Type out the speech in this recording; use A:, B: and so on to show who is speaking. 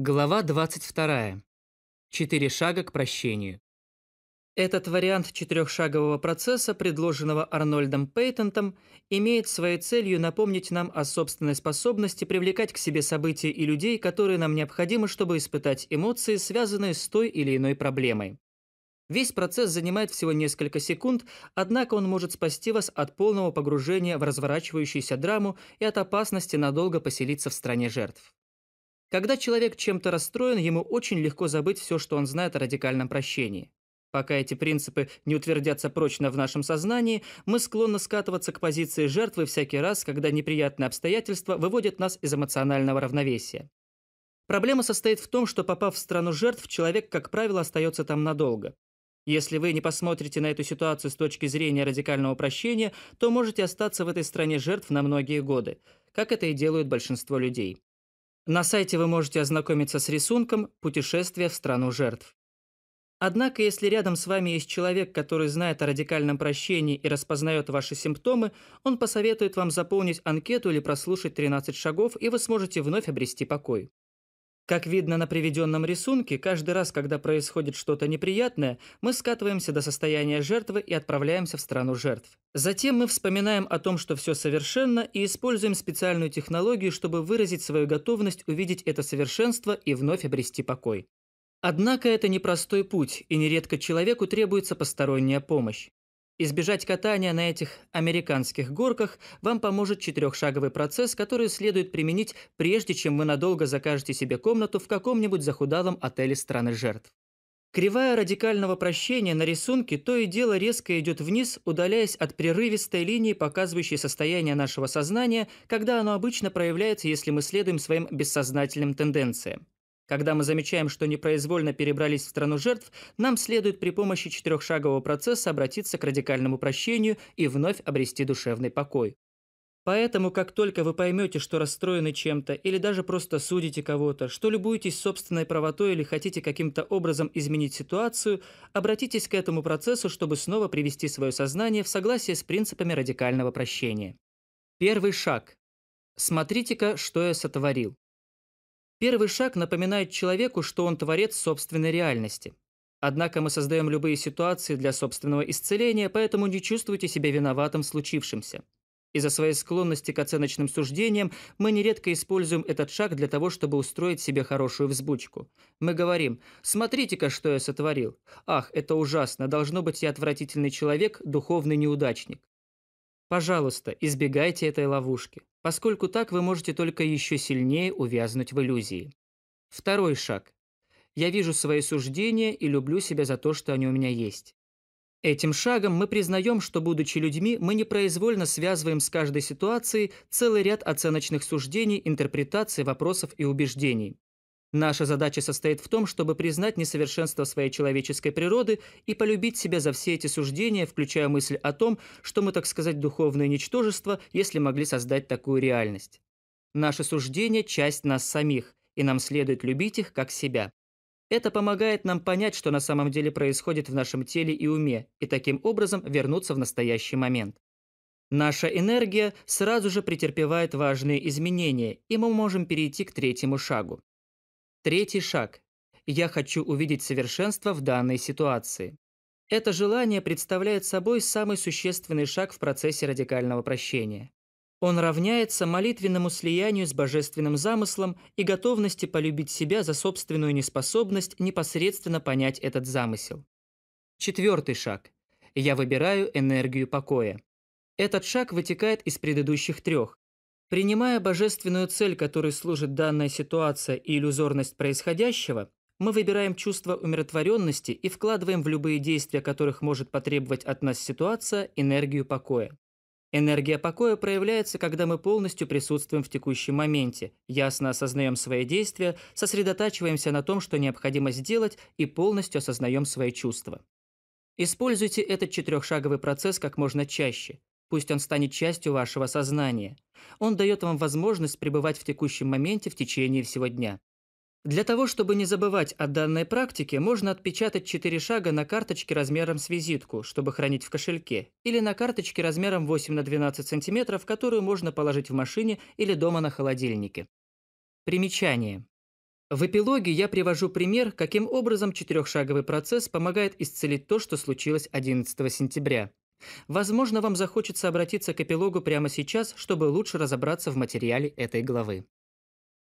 A: Глава 22. Четыре шага к прощению. Этот вариант четырехшагового процесса, предложенного Арнольдом Пейтентом, имеет своей целью напомнить нам о собственной способности привлекать к себе события и людей, которые нам необходимы, чтобы испытать эмоции, связанные с той или иной проблемой. Весь процесс занимает всего несколько секунд, однако он может спасти вас от полного погружения в разворачивающуюся драму и от опасности надолго поселиться в стране жертв. Когда человек чем-то расстроен, ему очень легко забыть все, что он знает о радикальном прощении. Пока эти принципы не утвердятся прочно в нашем сознании, мы склонны скатываться к позиции жертвы всякий раз, когда неприятные обстоятельства выводят нас из эмоционального равновесия. Проблема состоит в том, что попав в страну жертв, человек, как правило, остается там надолго. Если вы не посмотрите на эту ситуацию с точки зрения радикального прощения, то можете остаться в этой стране жертв на многие годы, как это и делают большинство людей. На сайте вы можете ознакомиться с рисунком «Путешествие в страну жертв». Однако, если рядом с вами есть человек, который знает о радикальном прощении и распознает ваши симптомы, он посоветует вам заполнить анкету или прослушать 13 шагов, и вы сможете вновь обрести покой. Как видно на приведенном рисунке, каждый раз, когда происходит что-то неприятное, мы скатываемся до состояния жертвы и отправляемся в страну жертв. Затем мы вспоминаем о том, что все совершенно, и используем специальную технологию, чтобы выразить свою готовность увидеть это совершенство и вновь обрести покой. Однако это непростой путь, и нередко человеку требуется посторонняя помощь. Избежать катания на этих американских горках вам поможет четырехшаговый процесс, который следует применить, прежде чем вы надолго закажете себе комнату в каком-нибудь захудалом отеле страны жертв. Кривая радикального прощения на рисунке то и дело резко идет вниз, удаляясь от прерывистой линии, показывающей состояние нашего сознания, когда оно обычно проявляется, если мы следуем своим бессознательным тенденциям. Когда мы замечаем, что непроизвольно перебрались в страну жертв, нам следует при помощи четырехшагового процесса обратиться к радикальному прощению и вновь обрести душевный покой. Поэтому, как только вы поймете, что расстроены чем-то, или даже просто судите кого-то, что любуетесь собственной правотой или хотите каким-то образом изменить ситуацию, обратитесь к этому процессу, чтобы снова привести свое сознание в согласие с принципами радикального прощения. Первый шаг. Смотрите-ка, что я сотворил. Первый шаг напоминает человеку, что он творец собственной реальности. Однако мы создаем любые ситуации для собственного исцеления, поэтому не чувствуйте себя виноватым в случившемся. Из-за своей склонности к оценочным суждениям мы нередко используем этот шаг для того, чтобы устроить себе хорошую взбучку. Мы говорим «Смотрите-ка, что я сотворил! Ах, это ужасно! Должно быть, я отвратительный человек, духовный неудачник!» Пожалуйста, избегайте этой ловушки, поскольку так вы можете только еще сильнее увязнуть в иллюзии. Второй шаг. Я вижу свои суждения и люблю себя за то, что они у меня есть. Этим шагом мы признаем, что, будучи людьми, мы непроизвольно связываем с каждой ситуацией целый ряд оценочных суждений, интерпретаций, вопросов и убеждений. Наша задача состоит в том, чтобы признать несовершенство своей человеческой природы и полюбить себя за все эти суждения, включая мысль о том, что мы, так сказать, духовное ничтожество, если могли создать такую реальность. Наши суждения – часть нас самих, и нам следует любить их как себя. Это помогает нам понять, что на самом деле происходит в нашем теле и уме, и таким образом вернуться в настоящий момент. Наша энергия сразу же претерпевает важные изменения, и мы можем перейти к третьему шагу. Третий шаг. Я хочу увидеть совершенство в данной ситуации. Это желание представляет собой самый существенный шаг в процессе радикального прощения. Он равняется молитвенному слиянию с божественным замыслом и готовности полюбить себя за собственную неспособность непосредственно понять этот замысел. Четвертый шаг. Я выбираю энергию покоя. Этот шаг вытекает из предыдущих трех. Принимая божественную цель, которой служит данная ситуация и иллюзорность происходящего, мы выбираем чувство умиротворенности и вкладываем в любые действия, которых может потребовать от нас ситуация, энергию покоя. Энергия покоя проявляется, когда мы полностью присутствуем в текущем моменте, ясно осознаем свои действия, сосредотачиваемся на том, что необходимо сделать, и полностью осознаем свои чувства. Используйте этот четырехшаговый процесс как можно чаще. Пусть он станет частью вашего сознания. Он дает вам возможность пребывать в текущем моменте в течение всего дня. Для того, чтобы не забывать о данной практике, можно отпечатать четыре шага на карточке размером с визитку, чтобы хранить в кошельке, или на карточке размером 8 на 12 см, которую можно положить в машине или дома на холодильнике. Примечание. В эпилоге я привожу пример, каким образом четырехшаговый процесс помогает исцелить то, что случилось 11 сентября. Возможно, вам захочется обратиться к эпилогу прямо сейчас, чтобы лучше разобраться в материале этой главы.